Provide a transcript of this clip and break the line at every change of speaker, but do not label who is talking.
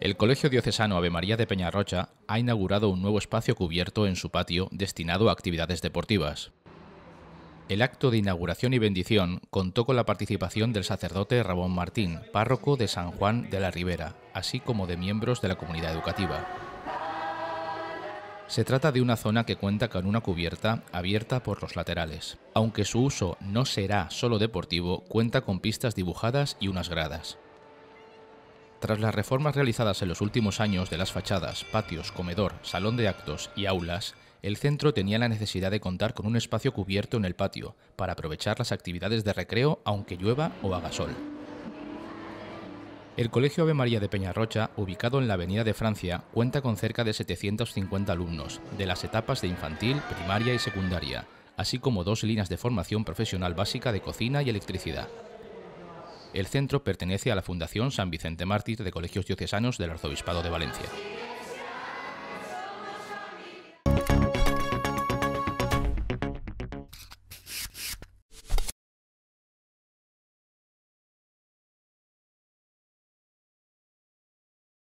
El Colegio Diocesano Ave María de Peñarrocha ha inaugurado un nuevo espacio cubierto en su patio destinado a actividades deportivas. El acto de inauguración y bendición contó con la participación del sacerdote Rabón Martín, párroco de San Juan de la Ribera, así como de miembros de la comunidad educativa. Se trata de una zona que cuenta con una cubierta abierta por los laterales. Aunque su uso no será solo deportivo, cuenta con pistas dibujadas y unas gradas. Tras las reformas realizadas en los últimos años de las fachadas, patios, comedor, salón de actos y aulas, el centro tenía la necesidad de contar con un espacio cubierto en el patio para aprovechar las actividades de recreo aunque llueva o haga sol. El Colegio Ave María de Peñarrocha, ubicado en la Avenida de Francia, cuenta con cerca de 750 alumnos, de las etapas de infantil, primaria y secundaria, así como dos líneas de formación profesional básica de cocina y electricidad. El centro pertenece a la Fundación San Vicente Mártir de Colegios Diocesanos del Arzobispado de Valencia.